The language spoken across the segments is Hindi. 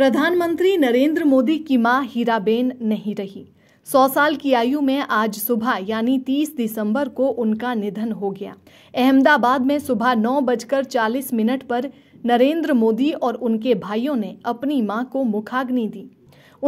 प्रधानमंत्री नरेंद्र मोदी की मां हीराबेन नहीं रही सौ साल की आयु में आज सुबह यानी 30 दिसंबर को उनका निधन हो गया अहमदाबाद में सुबह नौ बजकर चालीस मिनट पर नरेंद्र मोदी और उनके भाइयों ने अपनी मां को मुखाग्नि दी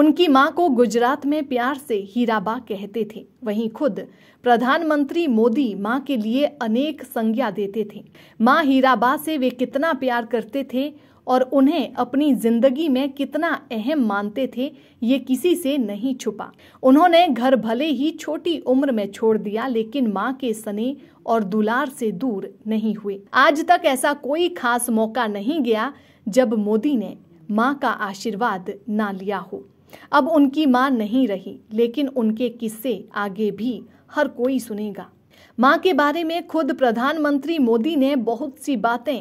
उनकी मां को गुजरात में प्यार से हीराबा कहते थे वहीं खुद प्रधानमंत्री मोदी मां के लिए अनेक संज्ञा देते थे मां हीराबा से वे कितना प्यार करते थे और उन्हें अपनी जिंदगी में कितना अहम मानते थे ये किसी से नहीं छुपा उन्होंने घर भले ही छोटी उम्र में छोड़ दिया लेकिन माँ के सने और दुलार से दूर नहीं हुए आज तक ऐसा कोई खास मौका नहीं गया जब मोदी ने माँ का आशीर्वाद ना लिया हो अब उनकी माँ नहीं रही लेकिन उनके किस्से आगे भी हर कोई सुनेगा माँ के बारे में खुद प्रधानमंत्री मोदी ने बहुत सी बातें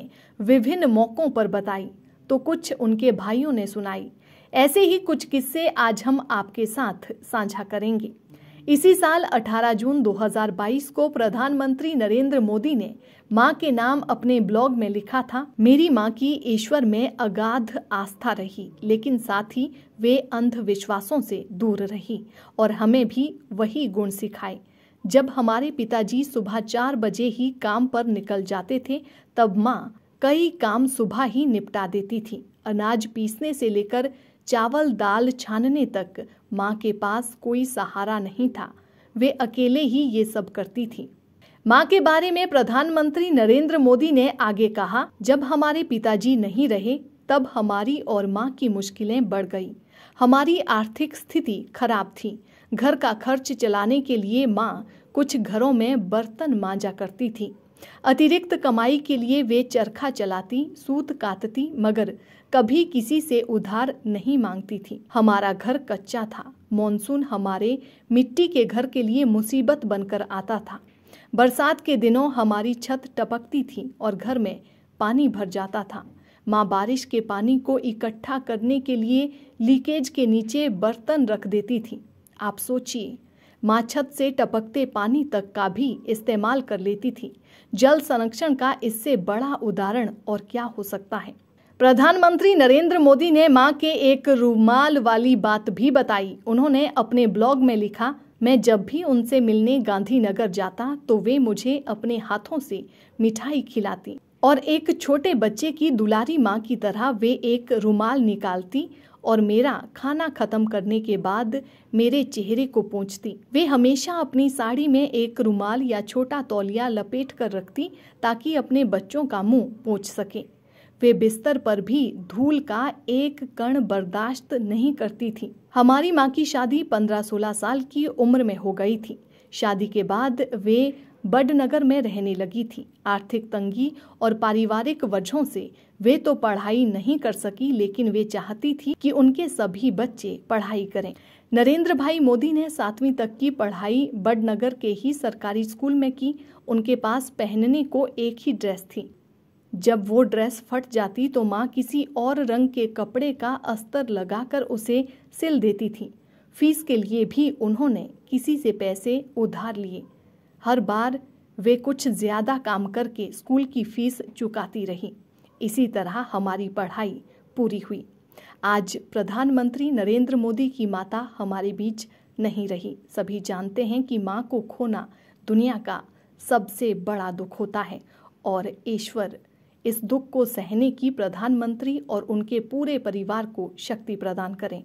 विभिन्न मौकों पर बताई तो कुछ उनके भाइयों ने सुनाई ऐसे ही कुछ किस्से आज हम आपके साथ साझा करेंगे इसी साल 18 जून 2022 को प्रधानमंत्री नरेंद्र मोदी ने मां के नाम अपने ब्लॉग में लिखा था मेरी मां की ईश्वर में अगाध आस्था रही लेकिन साथ ही वे अंधविश्वासों से दूर रही और हमें भी वही गुण सिखाए जब हमारे पिताजी सुबह चार बजे ही काम पर निकल जाते थे तब माँ कई काम सुबह ही निपटा देती थी अनाज पीसने से लेकर चावल दाल छानने तक माँ के पास कोई सहारा नहीं था वे अकेले ही ये सब करती थी माँ के बारे में प्रधानमंत्री नरेंद्र मोदी ने आगे कहा जब हमारे पिताजी नहीं रहे तब हमारी और माँ की मुश्किलें बढ़ गई हमारी आर्थिक स्थिति खराब थी घर का खर्च चलाने के लिए माँ कुछ घरों में बर्तन मांजा करती थी अतिरिक्त कमाई के लिए वे चरखा चलाती सूत काटती मगर कभी किसी से उधार नहीं मांगती थी हमारा घर कच्चा था मॉनसून हमारे मिट्टी के घर के लिए मुसीबत बनकर आता था बरसात के दिनों हमारी छत टपकती थी और घर में पानी भर जाता था माँ बारिश के पानी को इकट्ठा करने के लिए लीकेज के नीचे बर्तन रख देती थी आप सोचिए माँ छत से टपकते पानी तक का भी इस्तेमाल कर लेती थी जल संरक्षण का इससे बड़ा उदाहरण और क्या हो सकता है प्रधानमंत्री नरेंद्र मोदी ने माँ के एक रुमाल वाली बात भी बताई उन्होंने अपने ब्लॉग में लिखा मैं जब भी उनसे मिलने गांधीनगर जाता तो वे मुझे अपने हाथों से मिठाई खिलाती और एक छोटे बच्चे की दुलारी माँ की तरह वे एक रुमाल निकालती और मेरा खाना खत्म करने के बाद मेरे चेहरे को पहुँचती वे हमेशा अपनी साड़ी में एक रुमाल या छोटा तौलिया लपेट कर रखती ताकि अपने बच्चों का मुंह पहुँच सके वे बिस्तर पर भी धूल का एक कण बर्दाश्त नहीं करती थी हमारी माँ की शादी पंद्रह सोलह साल की उम्र में हो गई थी शादी के बाद वे बडनगर में रहने लगी थी आर्थिक तंगी और पारिवारिक वजहों से वे तो पढ़ाई नहीं कर सकी लेकिन वे चाहती थी कि उनके सभी बच्चे पढ़ाई करें नरेंद्र भाई मोदी ने सातवीं तक की पढ़ाई बडनगर के ही सरकारी स्कूल में की उनके पास पहनने को एक ही ड्रेस थी जब वो ड्रेस फट जाती तो माँ किसी और रंग के कपड़े का अस्तर लगाकर उसे सिल देती थी फीस के लिए भी उन्होंने किसी से पैसे उधार लिए हर बार वे कुछ ज़्यादा काम करके स्कूल की फीस चुकाती रहीं इसी तरह हमारी पढ़ाई पूरी हुई आज प्रधानमंत्री नरेंद्र मोदी की माता हमारे बीच नहीं रही सभी जानते हैं कि माँ को खोना दुनिया का सबसे बड़ा दुख होता है और ईश्वर इस दुख को सहने की प्रधानमंत्री और उनके पूरे परिवार को शक्ति प्रदान करें